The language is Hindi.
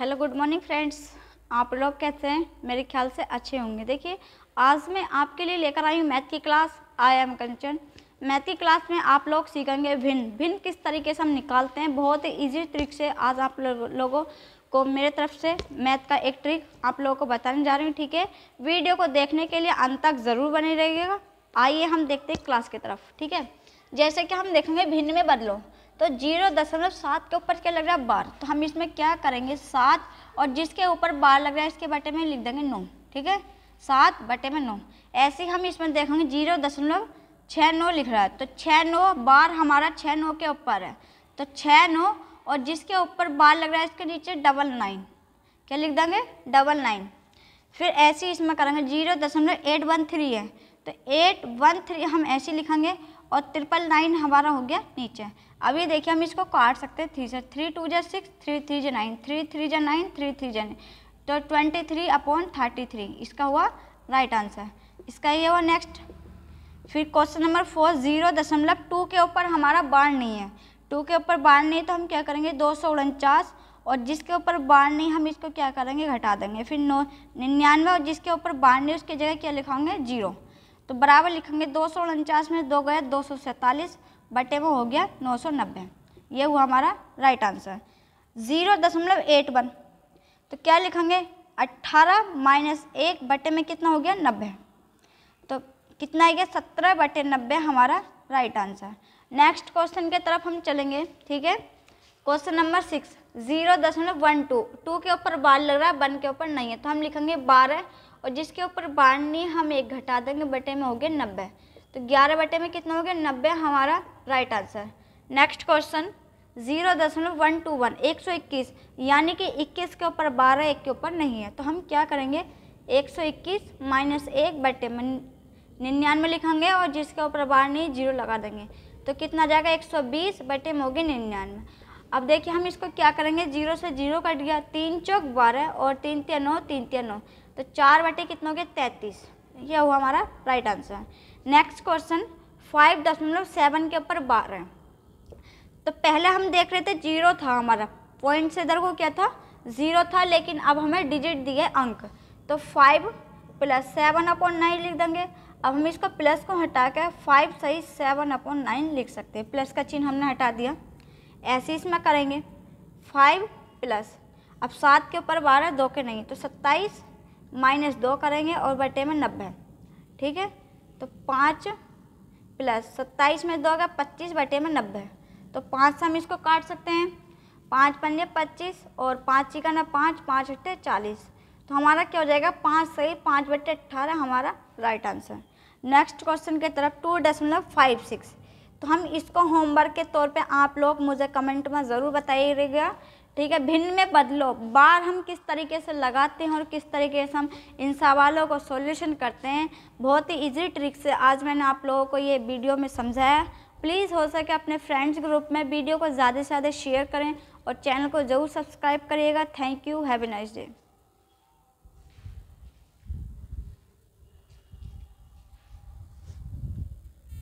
हेलो गुड मॉर्निंग फ्रेंड्स आप लोग कैसे हैं मेरे ख्याल से अच्छे होंगे देखिए आज मैं आपके लिए लेकर आई हूँ मैथ की class I am Kanchan math की क्लास में आप लोग सीखेंगे भिन्न भिन्न किस तरीके से हम निकालते हैं बहुत ही ईजी ट्रिक से आज आप लोगों को मेरे तरफ से मैथ का एक ट्रिक आप लोगों को बताने जा रही हूँ ठीक है वीडियो को देखने के लिए अंत तक ज़रूर बने रहिएगा आइए हम देखते हैं क्लास की तरफ ठीक है जैसे कि हम देखेंगे भिन्न में बदलो तो जीरो दशमलव सात के ऊपर क्या लग रहा है बार तो हम इसमें क्या करेंगे सात और जिसके ऊपर बार लग रहा है इसके बटे में लिख देंगे नौ ठीक है सात बटे में नौ ऐसे ही हम इसमें देखेंगे जीरो दशमलव छः नौ लिख रहा है तो छः नौ बार हमारा छः नौ के ऊपर है तो छः नौ और जिसके ऊपर बार लग रहा है इसके नीचे डबल नाइन क्या लिख देंगे डबल नाइन फिर ऐसे ही इसमें करेंगे जीरो दशमलव एट वन थ्री है तो एट वन थ्री हम ऐसे लिखेंगे और ट्रिपल नाइन हमारा हो गया नीचे अब ये देखिए हम इसको काट सकते हैं थ्री से थ्री टू जे सिक्स थ्री थ्री जे नाइन थ्री थ्री जे नाइन थ्री थ्री जे नाइन तो twenty three upon thirty three इसका हुआ राइट आंसर इसका ये हुआ नेक्स्ट फिर क्वेश्चन नंबर फोर जीरो दशमलव टू के ऊपर हमारा बाढ़ नहीं है टू के ऊपर बाढ़ नहीं तो हम क्या करेंगे दो सौ उनचास और जिसके ऊपर बाढ़ नहीं हम इसको क्या करेंगे घटा देंगे फिर नौ निन्यानवे और जिसके ऊपर बाढ़ नहीं उसकी जगह क्या लिखाओगे जीरो तो बराबर लिखेंगे दो सौ उनचास में दो गए दो सौ सैंतालीस बटे वो हो गया नौ सौ नब्बे ये हुआ हमारा राइट आंसर ज़ीरो दशमलव एट वन तो क्या लिखेंगे अट्ठारह माइनस एक बटे में कितना हो गया नब्बे तो कितना आ गया सत्रह बटे नब्बे हमारा राइट आंसर नेक्स्ट क्वेश्चन के तरफ हम चलेंगे ठीक है क्वेश्चन नंबर सिक्स जीरो दशमलव वन टू टू के ऊपर बार लग रहा है वन के ऊपर नहीं है तो हम लिखेंगे बारह और जिसके ऊपर बार नहीं हम एक घटा देंगे बटे में हो गए नब्बे तो ग्यारह बटे में कितना हो गया नब्बे हमारा right answer next question zero दशमलव वन टू वन एक सौ इक्कीस यानी कि इक्कीस के ऊपर बारह एक के ऊपर नहीं है तो हम क्या करेंगे एक सौ इक्कीस माइनस एक बटे में निन्यानवे लिखेंगे और जिसके ऊपर बार नहीं जीरो लगा देंगे तो कितना जाएगा एक सौ बीस बटे में गए निन्यानवे अब देखिए हम इसको क्या करेंगे जीरो से जीरो कट गया तीन चौक बारह और तीन तीन नौ तीन तीन नौ तो चार बटे कितनों हो तैंतीस यह हुआ हमारा राइट आंसर है नेक्स्ट क्वेश्चन फाइव दशमलव सेवन के ऊपर बारह तो पहले हम देख रहे थे जीरो था हमारा पॉइंट से इधर को क्या था ज़ीरो था लेकिन अब हमें डिजिट दिए अंक तो five plus seven upon nine लिख देंगे अब हम इसको प्लस को हटा कर फाइव सही सेवन अपॉन नाइन लिख सकते हैं प्लस का चिन्ह हमने हटा दिया ऐसे इसमें करेंगे फाइव प्लस अब सात के ऊपर बारह दो के नहीं तो सत्ताईस माइनस दो करेंगे और बटे में नब्बे ठीक है तो पाँच प्लस सत्ताईस में दो का पच्चीस बटे में नब्बे तो पाँच से हम इसको काट सकते हैं पाँच पंजे पच्चीस और पाँच चिकन ना पाँच पाँच बटे चालीस तो हमारा क्या हो जाएगा पाँच सही पाँच बटे अट्ठारह हमारा राइट आंसर नेक्स्ट क्वेश्चन की तरफ टू दशमलव फाइव सिक्स तो हम इसको होमवर्क के तौर पे आप लोग मुझे कमेंट में ज़रूर बताइएगा ठीक है भिन्न में बदलो बार हम किस तरीके से लगाते हैं और किस तरीके से हम इन सवालों को सॉल्यूशन करते हैं बहुत ही इजी ट्रिक से आज मैंने आप लोगों को ये वीडियो में समझाया प्लीज़ हो सके अपने फ्रेंड्स ग्रुप में वीडियो को ज़्यादा से ज़्यादा शेयर करें और चैनल को ज़रूर सब्सक्राइब करिएगा thank you have a nice day